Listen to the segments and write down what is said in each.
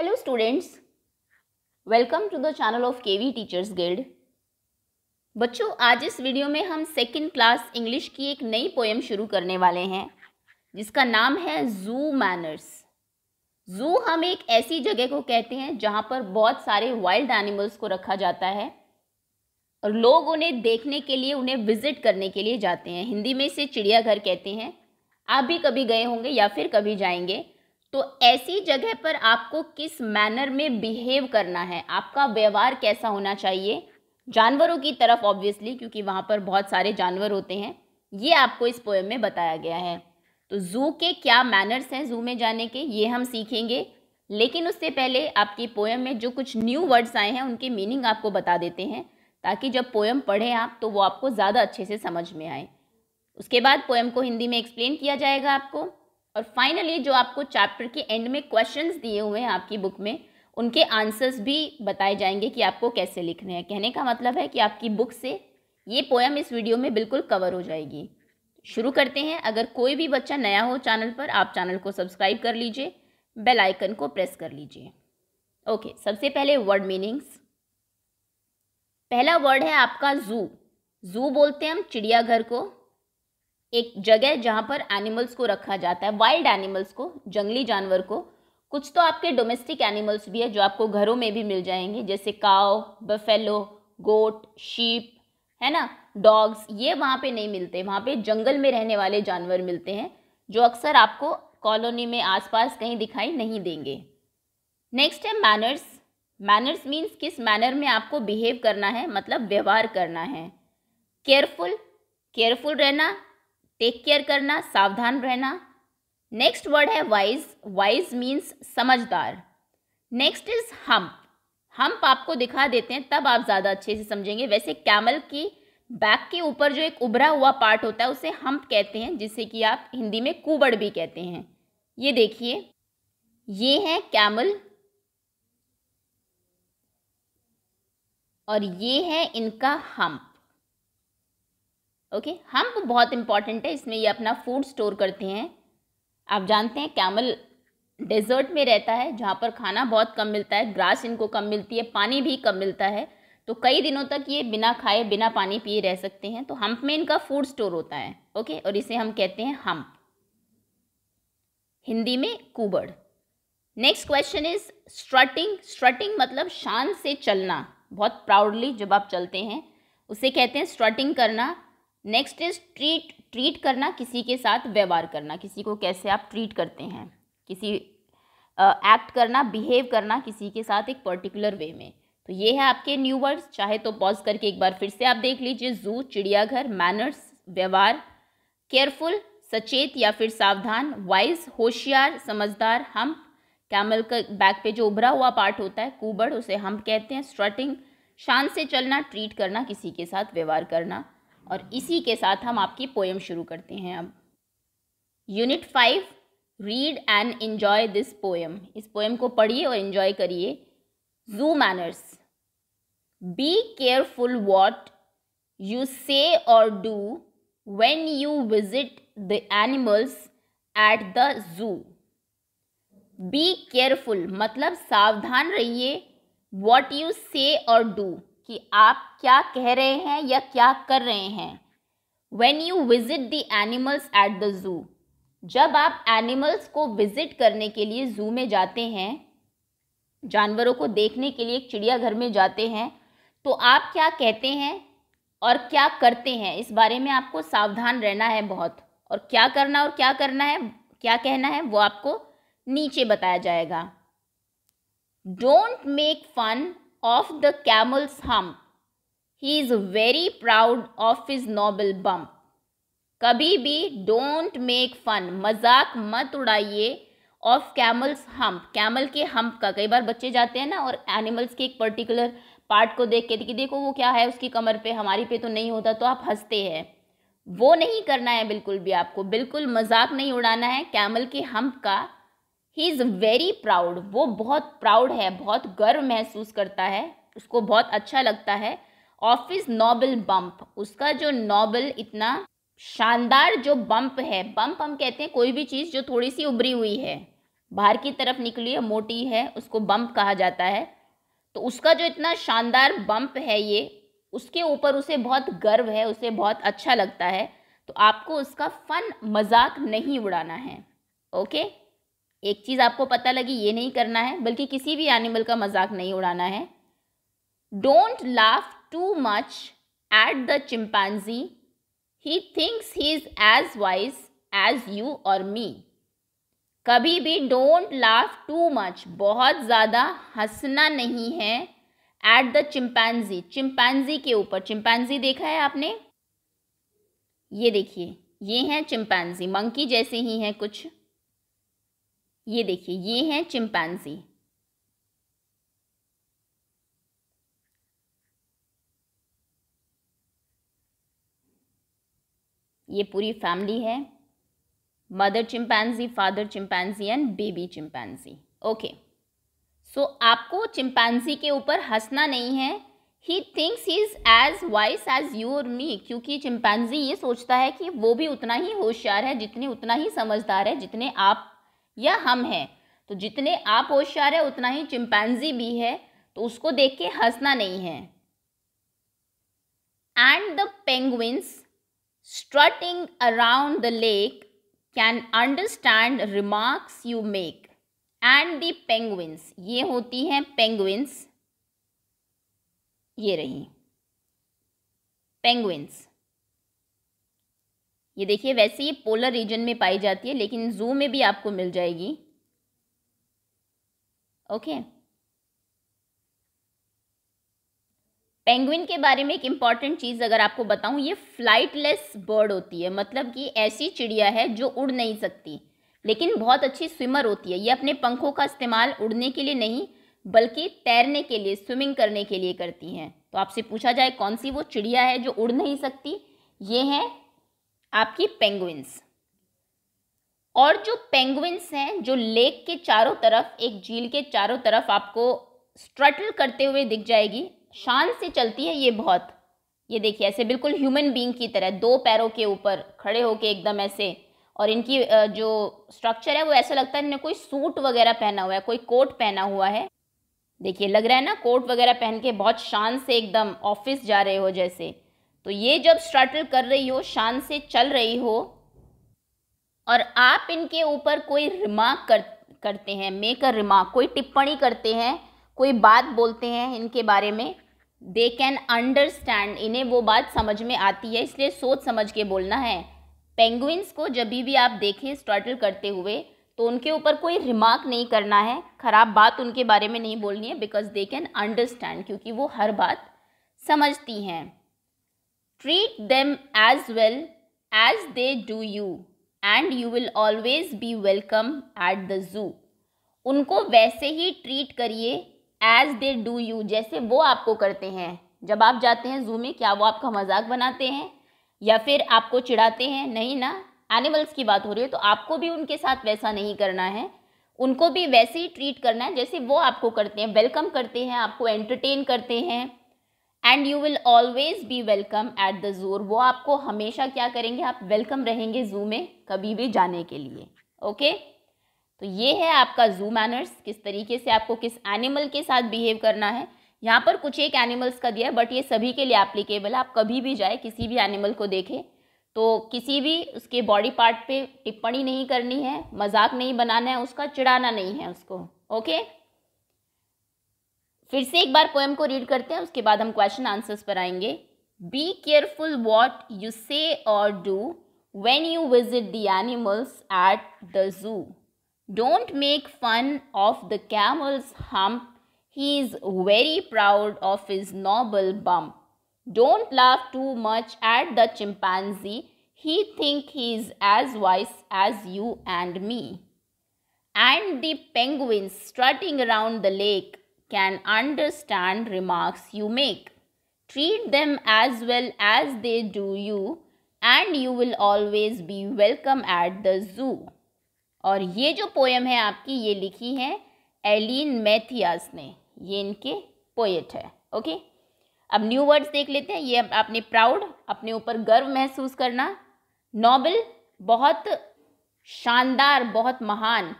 Hello students, welcome to the channel of KV Teachers Guild. बच्चों आज इस video में हम सेकेंड क्लास इंग्लिश की एक नई पोएम शुरू करने वाले हैं जिसका नाम है जू मैनर्स जू हम एक ऐसी जगह को कहते हैं जहाँ पर बहुत सारे वाइल्ड एनिमल्स को रखा जाता है और लोग उन्हें देखने के लिए उन्हें विजिट करने के लिए जाते हैं हिंदी में इसे चिड़ियाघर कहते हैं आप भी कभी गए होंगे या फिर कभी जाएंगे तो ऐसी जगह पर आपको किस मैनर में बिहेव करना है आपका व्यवहार कैसा होना चाहिए जानवरों की तरफ ऑब्वियसली क्योंकि वहाँ पर बहुत सारे जानवर होते हैं ये आपको इस पोएम में बताया गया है तो जू के क्या मैनर्स हैं जू में जाने के ये हम सीखेंगे लेकिन उससे पहले आपकी पोएम में जो कुछ न्यू वर्ड्स आए हैं उनके मीनिंग आपको बता देते हैं ताकि जब पोएम पढ़ें आप तो वो आपको ज़्यादा अच्छे से समझ में आए उसके बाद पोएम को हिंदी में एक्सप्लेन किया जाएगा आपको और फाइनली जो आपको चैप्टर के एंड में क्वेश्चंस दिए हुए हैं आपकी बुक में उनके आंसर्स भी बताए जाएंगे कि आपको कैसे लिखने हैं कहने का मतलब है कि आपकी बुक से ये पोएम इस वीडियो में बिल्कुल कवर हो जाएगी शुरू करते हैं अगर कोई भी बच्चा नया हो चैनल पर आप चैनल को सब्सक्राइब कर लीजिए बेल आइकन को प्रेस कर लीजिए ओके सबसे पहले वर्ड मीनिंग्स पहला वर्ड है आपका जू जू बोलते हैं हम चिड़ियाघर को एक जगह है जहाँ पर एनिमल्स को रखा जाता है वाइल्ड एनिमल्स को जंगली जानवर को कुछ तो आपके डोमेस्टिक एनिमल्स भी है जो आपको घरों में भी मिल जाएंगे जैसे काओ बफेलो गोट शीप है ना डॉग्स ये वहाँ पे नहीं मिलते वहाँ पे जंगल में रहने वाले जानवर मिलते हैं जो अक्सर आपको कॉलोनी में आसपास कहीं दिखाई नहीं देंगे नेक्स्ट है मैनर्स मैनर्स मीन्स किस मैनर में आपको बिहेव करना है मतलब व्यवहार करना है केयरफुल केयरफुल रहना टेक केयर करना सावधान रहना नेक्स्ट वर्ड है वाइज वाइज मीन्स समझदार नेक्स्ट इज हम्प हम्प आपको दिखा देते हैं तब आप ज़्यादा अच्छे से समझेंगे वैसे कैमल की बैक के ऊपर जो एक उभरा हुआ पार्ट होता है उसे हम्प कहते हैं जिसे कि आप हिंदी में कुबड़ भी कहते हैं ये देखिए ये है कैमल और ये है इनका हम्प ओके हम्प तो बहुत इंपॉर्टेंट है इसमें ये अपना फूड स्टोर करते हैं आप जानते हैं कैमल डेजर्ट में रहता है जहाँ पर खाना बहुत कम मिलता है ग्रास इनको कम मिलती है पानी भी कम मिलता है तो कई दिनों तक ये बिना खाए बिना पानी पिए रह सकते हैं तो हम्प में इनका फूड स्टोर होता है ओके और इसे हम कहते हैं हम्प हिंदी में कुबड़ next question is strutting strutting मतलब शान से चलना बहुत प्राउडली जब आप चलते हैं उसे कहते हैं स्ट्रटिंग करना नेक्स्ट इज ट्रीट ट्रीट करना किसी के साथ व्यवहार करना किसी को कैसे आप ट्रीट करते हैं किसी एक्ट uh, करना बिहेव करना किसी के साथ एक पर्टिकुलर वे में तो ये है आपके न्यू वर्ड्स चाहे तो पॉज करके एक बार फिर से आप देख लीजिए जू चिड़ियाघर मैनर्स व्यवहार केयरफुल सचेत या फिर सावधान वाइज होशियार समझदार हम कैमल का बैक पे जो उभरा हुआ पार्ट होता है कुबड़ उसे हम कहते हैं स्ट्रटिंग शान से चलना ट्रीट करना किसी के साथ व्यवहार करना और इसी के साथ हम आपकी पोएम शुरू करते हैं अब unit five read and enjoy this poem इस पोएम को पढ़िए और इन्जॉय करिए zoo manners be careful what you say और do when you visit the animals at the zoo be careful मतलब सावधान रहिए वॉट यू से और डू कि आप क्या कह रहे हैं या क्या कर रहे हैं when you visit the animals at the zoo जब आप एनिमल्स को विजिट करने के लिए ज़ू में जाते हैं जानवरों को देखने के लिए एक चिड़ियाघर में जाते हैं तो आप क्या कहते हैं और क्या करते हैं इस बारे में आपको सावधान रहना है बहुत और क्या करना और क्या करना है क्या कहना है वो आपको नीचे बताया जाएगा don't make fun of the camel's hump he is very proud of his noble bump. कभी भी डोंट मेक फन मजाक मत उड़ाइए ऑफ कैमल्स हम्प कैमल के हम्प का कई बार बच्चे जाते हैं ना और एनिमल्स के एक पर्टिकुलर पार्ट को देख के कि देखो वो क्या है उसकी कमर पे हमारी पे तो नहीं होता तो आप हंसते हैं वो नहीं करना है बिल्कुल भी आपको बिल्कुल मजाक नहीं उड़ाना है कैमल के हम्प का ही इज़ वेरी प्राउड वो बहुत प्राउड है बहुत गर्व महसूस करता है उसको बहुत अच्छा लगता है ऑफ इज नॉबल बम्प उसका जो नॉबल इतना शानदार जो बम्प है बम्प हम कहते हैं कोई भी चीज़ जो थोड़ी सी उभरी हुई है बाहर की तरफ निकली है मोटी है उसको बम्प कहा जाता है तो उसका जो इतना शानदार बम्प है ये उसके ऊपर उसे बहुत गर्व है उसे बहुत अच्छा लगता है तो आपको उसका फन मजाक नहीं उड़ाना है ओके एक चीज़ आपको पता लगी ये नहीं करना है बल्कि किसी भी एनिमल का मजाक नहीं उड़ाना है don't laugh too much at the chimpanzee he thinks he is as wise as you और मी कभी भी डोंट लाफ टू मच बहुत ज़्यादा हंसना नहीं है एट द चिंपैंजी चिंपैंजी के ऊपर चिंपैंजी देखा है आपने ये देखिए ये हैं चिंपैंजी मंकी जैसे ही हैं कुछ ये देखिए ये है चिंपैंजी ये पूरी फैमिली है mother chimpanzee father chimpanzee and baby chimpanzee okay so आपको चिंपैंजी के ऊपर हंसना नहीं है he thinks he is as wise as you और मी क्योंकि चिंपैंजी ये सोचता है कि वो भी उतना ही होशियार है जितने उतना ही समझदार है जितने आप या हम हैं तो जितने आप होशियार है उतना ही चिंपैंजी भी है तो उसको देख के हंसना नहीं है and the penguins strutting around the lake can understand remarks you make and the penguins ये होती हैं पेंगविंस ये रही पेंगविंस ये देखिए वैसे ये पोलर रीजन में पाई जाती है लेकिन जू में भी आपको मिल जाएगी ओके पेंगुइन के बारे में एक इम्पॉर्टेंट चीज़ अगर आपको बताऊं ये फ्लाइटलेस बर्ड होती है मतलब कि ऐसी चिड़िया है जो उड़ नहीं सकती लेकिन बहुत अच्छी स्विमर होती है ये अपने पंखों का इस्तेमाल उड़ने के लिए नहीं बल्कि तैरने के लिए स्विमिंग करने के लिए करती हैं तो आपसे पूछा जाए कौन सी वो चिड़िया है जो उड़ नहीं सकती ये है आपकी पेंगुइन्स और जो पेंगुइन्स हैं जो लेक के चारों तरफ एक झील के चारों तरफ आपको स्ट्रटल करते हुए दिख जाएगी शान से चलती है ये बहुत ये देखिए ऐसे बिल्कुल ह्यूमन बींग की तरह दो पैरों के ऊपर खड़े होके एकदम ऐसे और इनकी जो स्ट्रक्चर है वो ऐसा लगता है इन्हें कोई सूट वगैरह पहना हुआ है कोई कोट पहना हुआ है देखिए लग रहा है ना कोट वगैरह पहन के बहुत शान से एकदम ऑफिस जा रहे हो जैसे तो ये जब स्ट्रटल कर रही हो शान से चल रही हो और आप इनके ऊपर कोई रिमार्क कर, करते हैं मेक अ रिमार्क कोई टिप्पणी करते हैं कोई बात बोलते हैं इनके बारे में दे कैन अंडरस्टैंड इन्हें वो बात समझ में आती है इसलिए सोच समझ के बोलना है पेंगुइन्स को जब भी आप देखें स्ट्रटल करते हुए तो उनके ऊपर कोई रिमार्क नहीं करना है ख़राब बात उनके बारे में नहीं बोलनी है बिकॉज दे कैन अंडरस्टैंड क्योंकि वो हर बात समझती हैं Treat them as well as they do you and you will always be welcome at the zoo. उनको वैसे ही ट्रीट करिए एज दे डू यू जैसे वो आपको करते हैं जब आप जाते हैं जू में क्या वो आपका मजाक बनाते हैं या फिर आपको चिढ़ाते हैं नहीं ना एनिमल्स की बात हो रही है तो आपको भी उनके साथ वैसा नहीं करना है उनको भी वैसे ही ट्रीट करना है जैसे वो आपको करते हैं वेलकम करते हैं आपको एंटरटेन करते हैं and you will always be welcome at the zoo वो आपको हमेशा क्या करेंगे आप वेलकम रहेंगे जू में कभी भी जाने के लिए ओके तो ये है आपका जू मैनर्स किस तरीके से आपको किस एनिमल के साथ बिहेव करना है यहाँ पर कुछ एक एनिमल्स का दिया है बट ये सभी के लिए एप्लीकेबल है आप कभी भी जाए किसी भी एनिमल को देखें तो किसी भी उसके बॉडी पार्ट पे टिप्पणी नहीं करनी है मजाक नहीं बनाना है उसका चिड़ाना नहीं है उसको ओके okay? फिर से एक बार पोएम को रीड करते हैं उसके बाद हम क्वेश्चन आंसर्स पर आएंगे B careful what you say और do when you visit the animals at the zoo don't make fun of the camel's hump he is very proud of his noble bump don't laugh too much at the chimpanzee he thinks he is as wise as you and me and the penguins strutting around the lake can understand remarks you make. Treat them as well as they do you and you will always be welcome at the zoo और ये जो poem है आपकी ये लिखी है Elin Matthias ने ये इनके पोएट है ओके अब न्यू वर्ड्स देख लेते हैं ये आपने प्राउड अपने ऊपर गर्व महसूस करना नॉबल बहुत शानदार बहुत महान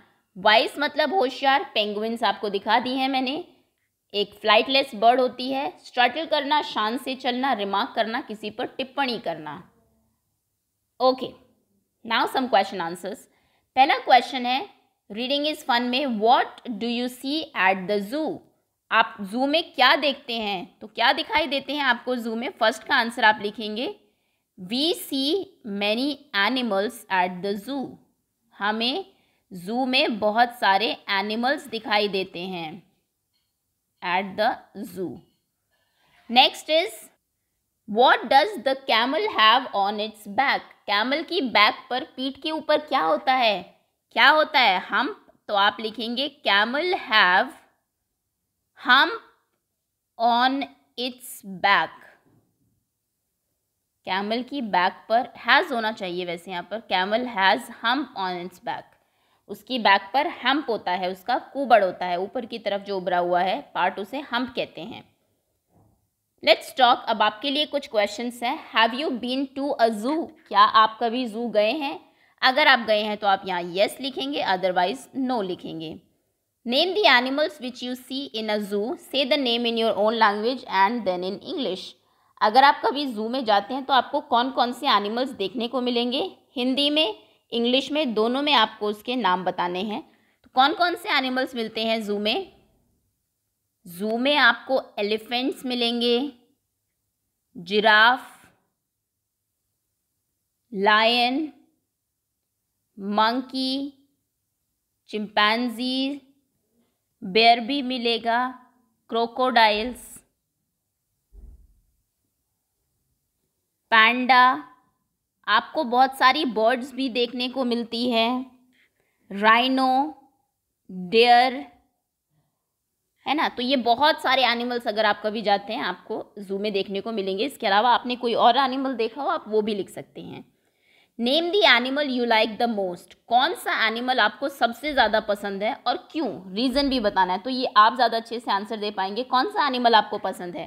वाइस मतलब होशियार पेंगुइन्स आपको दिखा दी हैं मैंने एक फ्लाइटलेस बर्ड होती है स्ट्रटल करना शान से चलना रिमार्क करना किसी पर टिप्पणी करना okay now some question answers पहला क्वेश्चन है रीडिंग इज फन में what do you see at the zoo आप जू में क्या देखते हैं तो क्या दिखाई देते हैं आपको जू में फर्स्ट का आंसर आप लिखेंगे we see many animals at the zoo हमें जू में बहुत सारे एनिमल्स दिखाई देते हैं at the zoo. Next is what does the camel have on its back? Camel की back पर पीठ के ऊपर क्या होता है क्या होता है hump? तो आप लिखेंगे camel have hump on its back. Camel की बैक पर हैज़ होना चाहिए वैसे यहाँ पर camel has hump on its back उसकी बैक पर हम्प होता है उसका कुबड़ होता है ऊपर की तरफ जो उभरा हुआ है पार्ट उसे हम्प कहते हैं लेट्स टॉक अब आपके लिए कुछ क्वेश्चन हैं have you been to a zoo क्या आप कभी जू गए हैं अगर आप गए हैं तो आप यहाँ येस लिखेंगे अदरवाइज नो लिखेंगे name the animals which you see in a zoo say the name in your own language and then in English अगर आप कभी जू में जाते हैं तो आपको कौन कौन से एनिमल्स देखने को मिलेंगे हिंदी में इंग्लिश में दोनों में आपको उसके नाम बताने हैं तो कौन कौन से एनिमल्स मिलते हैं जू में जू में आपको एलिफेंट्स मिलेंगे giraffe lion monkey chimpanzee bear भी मिलेगा क्रोकोडाइल्स पैंडा आपको बहुत सारी बर्ड्स भी देखने को मिलती है राइनो डियर है ना तो ये बहुत सारे एनिमल्स अगर आप कभी जाते हैं आपको जू में देखने को मिलेंगे इसके अलावा आपने कोई और एनिमल देखा हो आप वो भी लिख सकते हैं name the animal you like the most कौन सा एनिमल आपको सबसे ज़्यादा पसंद है और क्यों रीज़न भी बताना है तो ये आप ज़्यादा अच्छे से आंसर दे पाएंगे कौन सा एनिमल आपको पसंद है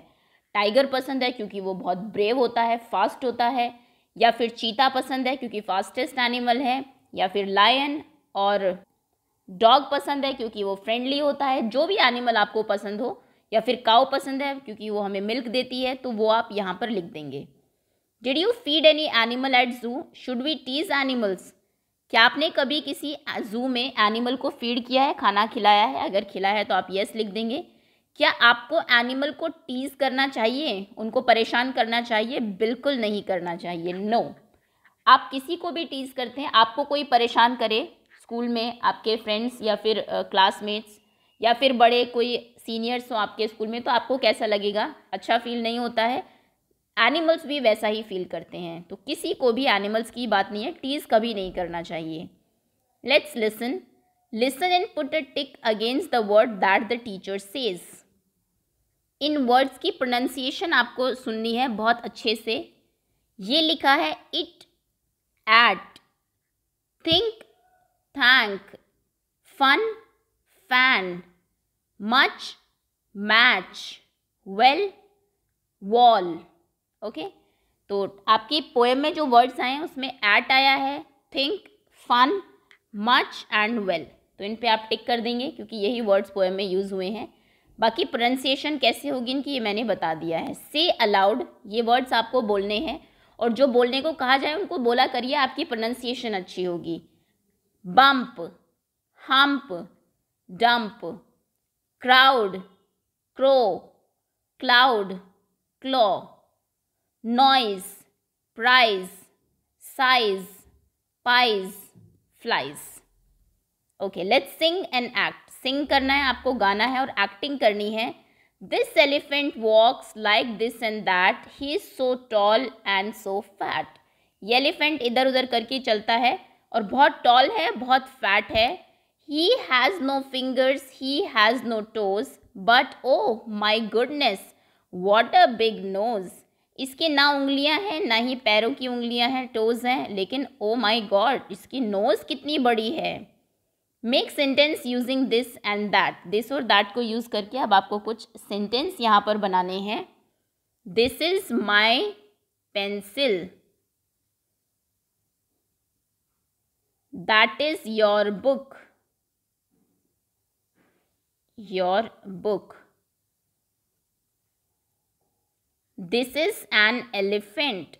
टाइगर पसंद है क्योंकि वो बहुत ब्रेव होता है फास्ट होता है या फिर चीता पसंद है क्योंकि फास्टेस्ट एनिमल है या फिर लायन और डॉग पसंद है क्योंकि वो फ्रेंडली होता है जो भी एनिमल आपको पसंद हो या फिर काउ पसंद है क्योंकि वो हमें मिल्क देती है तो वो आप यहाँ पर लिख देंगे did you feed any animal at zoo should we tease animals क्या आपने कभी किसी जू में एनिमल को फीड किया है खाना खिलाया है अगर खिलाया है तो आप येस लिख देंगे क्या आपको एनिमल को टीज करना चाहिए उनको परेशान करना चाहिए बिल्कुल नहीं करना चाहिए नो no. आप किसी को भी टीज करते हैं आपको कोई परेशान करे स्कूल में आपके फ्रेंड्स या फिर क्लासमेट्स या फिर बड़े कोई सीनियर्स हों आपके स्कूल में तो आपको कैसा लगेगा अच्छा फील नहीं होता है एनिमल्स भी वैसा ही फील करते हैं तो किसी को भी एनिमल्स की बात नहीं है टीज़ कभी नहीं करना चाहिए let's listen listen and put a tick against the word that the teacher says in words की प्रोनाउंसिएशन आपको सुननी है बहुत अच्छे से ये लिखा है it at think thank fun fan much match well wall okay तो आपकी पोएम में जो वर्ड्स आए हैं उसमें एट आया है think fun much and well तो इन पे आप टिक कर देंगे क्योंकि यही वर्ड्स पोएम में यूज़ हुए हैं बाकी प्रोनाउंसिएशन कैसे होगी इनकी ये मैंने बता दिया है से अलाउड ये वर्ड्स आपको बोलने हैं और जो बोलने को कहा जाए उनको बोला करिए आपकी प्रोनंसिएशन अच्छी होगी bump hump dump crowd crow cloud claw noise prize size pies flies okay let's sing and act sing करना है आपको गाना है और एक्टिंग करनी है this elephant walks like this and that he is so tall and so fat ये elephant इधर उधर करके चलता है और बहुत टॉल है बहुत फैट है he has no fingers he has no toes but oh my goodness what a big nose इसकी ना उंगलियां हैं ना ही पैरों की उंगलियां हैं टोज हैं लेकिन ओ माई गॉड इसकी नोज़ कितनी बड़ी है make sentence using this and that this और दैट को यूज़ करके अब आपको कुछ सेंटेंस यहाँ पर बनाने हैं this is my pencil that is your book your book this is an elephant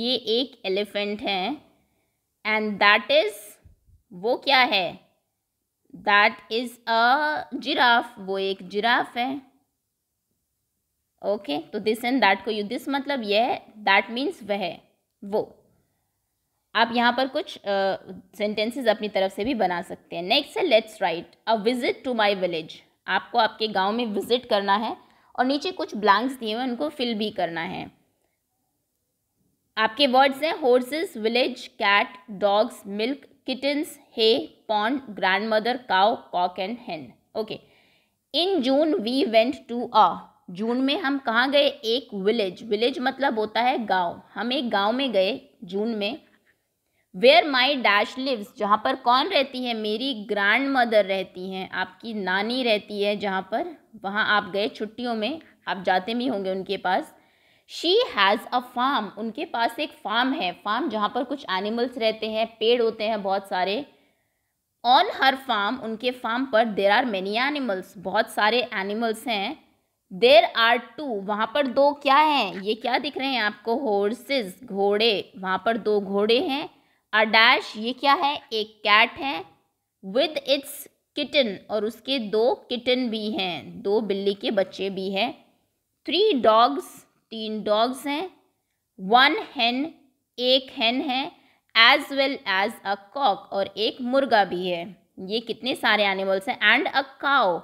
ये एक एलिफेंट है एंड दैट इज़ वो क्या है दैट इज़ अ जिराफ वो एक जिराफ है ओके तो दिस एंड दैट को यू दिस मतलब यह दैट मीन्स वह वो आप यहाँ पर कुछ सेंटेंसेस uh, अपनी तरफ से भी बना सकते हैं नेक्स्ट है let's write a visit to my village आपको आपके गांव में विजिट करना है और नीचे कुछ ब्लैंक्स दिए हुए उनको फिल भी करना है आपके वर्ड्स हैं horses village cat dogs milk kittens, hay, pond, grandmother, cow, cock and hen. Okay. In June we went to a जून में हम कहाँ गए एक विलेज विलेज मतलब होता है गांव हम एक गांव में गए जून में वेयर माई डैश लिव्स जहाँ पर कौन रहती है मेरी ग्रैंड मदर रहती हैं आपकी नानी रहती है जहाँ पर वहाँ आप गए छुट्टियों में आप जाते भी होंगे उनके पास शी हैज़ अ फार्म उनके पास एक फार्म है फार्म जहाँ पर कुछ एनिमल्स रहते हैं पेड़ होते हैं बहुत सारे ऑन हर फार्म उनके फार्म पर देर आर मैनी एनिमल्स बहुत सारे एनिमल्स हैं देर आर टू वहाँ पर दो क्या हैं ये क्या दिख रहे हैं आपको हॉर्सेस घोड़े वहाँ पर दो घोड़े हैं अ डैश ये क्या है एक कैट है विद इट्स किटन और उसके दो किटन भी हैं दो बिल्ली के बच्चे भी हैं थ्री डॉग्स तीन डॉग्स हैं वन हैन एक हैन है as well as a cock और एक मुर्गा भी है ये कितने सारे एनिमल्स हैं एंड अ काओ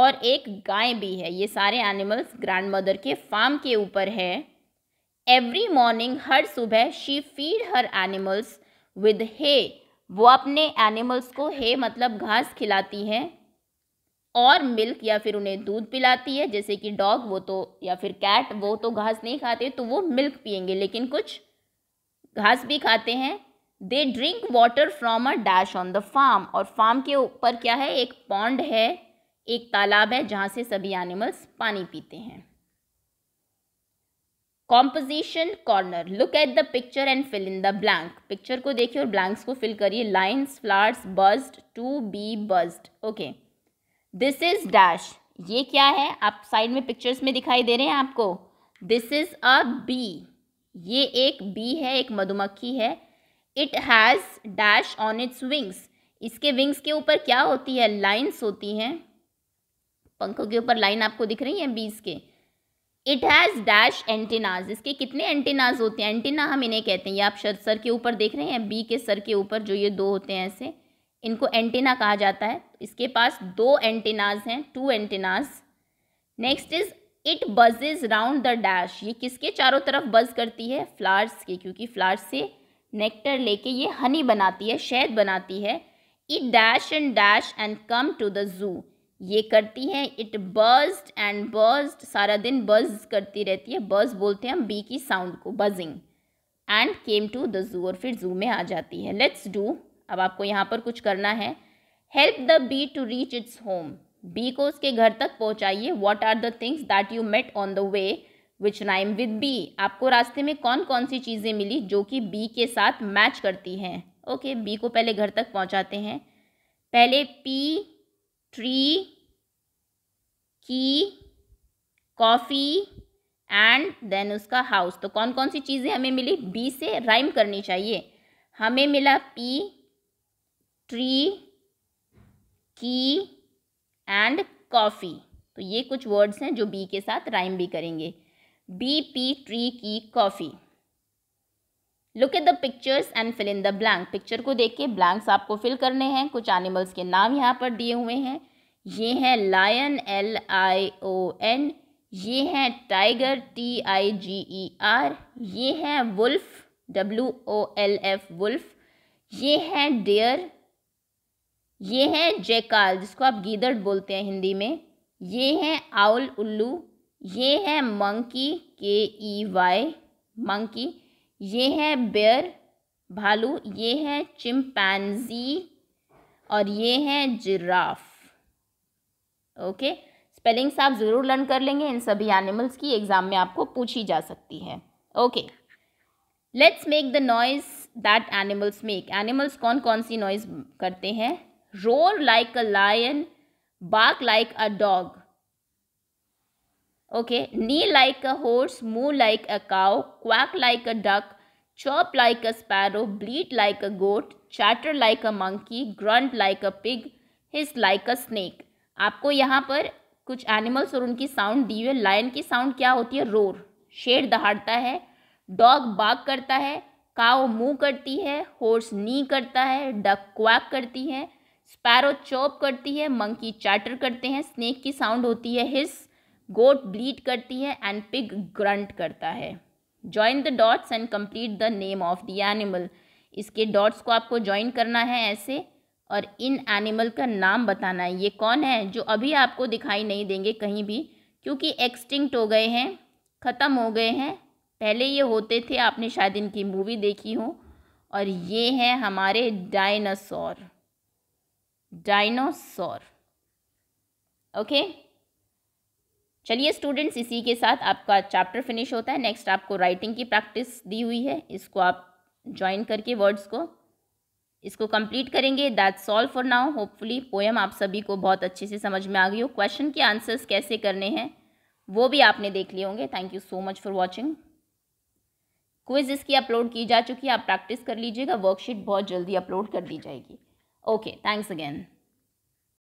और एक गाय भी है ये सारे एनिमल्स ग्रैंड मदर के फार्म के ऊपर है एवरी मॉर्निंग हर सुबह she feed her animals with hay वो अपने एनिमल्स को हे मतलब घास खिलाती है और मिल्क या फिर उन्हें दूध पिलाती है जैसे कि डॉग वो तो या फिर कैट वो तो घास नहीं खाते तो वो मिल्क पियेंगे लेकिन कुछ घास भी खाते हैं they drink water from a dash on the farm और फार्म के ऊपर क्या है एक पौंड है एक तालाब है जहाँ से सभी एनिमल्स पानी पीते हैं composition corner look at the picture and fill in the blank picture को देखिए और ब्लैंक्स को फिल करिए lines flowers birds to be birds okay okay. This is dash ये क्या है आप साइड में पिक्चर्स में दिखाई दे रहे हैं आपको दिस इज अ बी ये एक बी है एक मधुमक्खी है it has dash on its wings इसके विंग्स के ऊपर क्या होती है लाइन्स होती हैं पंखों के ऊपर लाइन आपको दिख रही है बीस के इट हैज़ डैश एंटीनाज इसके कितने एंटीनाज होते हैं एंटीना हम इन्हें कहते हैं ये आप सर सर के ऊपर देख रहे हैं बी के सर के ऊपर जो ये दो होते हैं ऐसे इनको एंटीना कहा जाता है इसके पास दो एंटेनाज हैं two antennas next is it buzzes round the dash ये किसके चारों तरफ बज करती है फ्लावर्स के क्योंकि फ्लावर्स से नेक्टर लेके ये हनी बनाती है शहद बनाती है it dash and dash and come to the zoo ये करती है इट बज्ड एंड बज्ड सारा दिन बज करती रहती है बज बोलते हैं हम बी की साउंड को buzzing and came to the zoo और फिर जू में आ जाती है लेट्स डू अब आपको यहाँ पर कुछ करना है help the bee to reach its home bee को उसके घर तक पहुँचाइए what are the things that you met on the way which name with bee आपको रास्ते में कौन कौन सी चीज़ें मिली जो कि बी के साथ मैच करती हैं ओके बी को पहले घर तक पहुँचाते हैं पहले पी ट्री की कॉफ़ी एंड देन उसका हाउस तो कौन कौन सी चीज़ें हमें मिली बी से राइम करनी चाहिए हमें मिला पी ट्री की एंड कॉफ़ी तो ये कुछ वर्ड्स हैं जो बी के साथ राइम भी करेंगे बी पी ट्री की coffee look at the pictures and fill in the blank picture को देख के ब्लैंक्स आपको फिल करने हैं कुछ एनिमल्स के नाम यहाँ पर दिए हुए हैं ये हैं lion L I O N ये हैं tiger T I G E R ये हैं wolf W O L F wolf ये हैं डेयर ये है जयकाल जिसको आप गीदड़ बोलते हैं हिंदी में ये है आउल उल्लू ये है मंकी के ई वाई मंकी ये है बेयर भालू ये है चिमपैनजी और ये है जिराफ ओके स्पेलिंग्स आप ज़रूर लर्न कर लेंगे इन सभी एनिमल्स की एग्ज़ाम में आपको पूछी जा सकती है okay let's make the noise that animals make animals कौन कौन सी नॉइज़ करते हैं roar like a lion, bark like a dog. Okay, knee like a horse, moo like a cow, quack like a duck, chirp like a sparrow, bleat like a goat, chatter like a monkey, grunt like a pig, hiss like a snake आपको यहाँ पर कुछ animals और उनकी sound दी हुई है lion की sound क्या होती है रोर शेर दहाड़ता है डॉग बाग करता है काव मुंह करती है हॉर्स नी करता है डक क्वाक करती है स्पैरो चॉप करती है मंकी चैटर करते हैं स्नेक की साउंड होती है हिस गोट ब्लीड करती है एंड पिग ग्रंट करता है join the dots and complete the name of the animal इसके डॉट्स को आपको ज्वाइन करना है ऐसे और इन एनिमल का नाम बताना है ये कौन है जो अभी आपको दिखाई नहीं देंगे कहीं भी क्योंकि एक्सटिंक्ट हो गए हैं ख़त्म हो गए हैं पहले ये होते थे आपने शायद इनकी मूवी देखी हो और ये हैं हमारे डायनासोर डायनोसोर ओके चलिए स्टूडेंट्स इसी के साथ आपका चैप्टर फिनिश होता है नेक्स्ट आपको राइटिंग की प्रैक्टिस दी हुई है इसको आप ज्वाइन करके वर्ड्स को इसको कंप्लीट करेंगे that's all for now hopefully poem आप सभी को बहुत अच्छे से समझ में आ गई हो क्वेश्चन के आंसर्स कैसे करने हैं वो भी आपने देख लिए होंगे thank you so much for watching quiz इसकी अपलोड की जा चुकी है आप प्रैक्टिस कर लीजिएगा वर्कशीट बहुत जल्दी अपलोड कर दी जाएगी Okay, thanks again.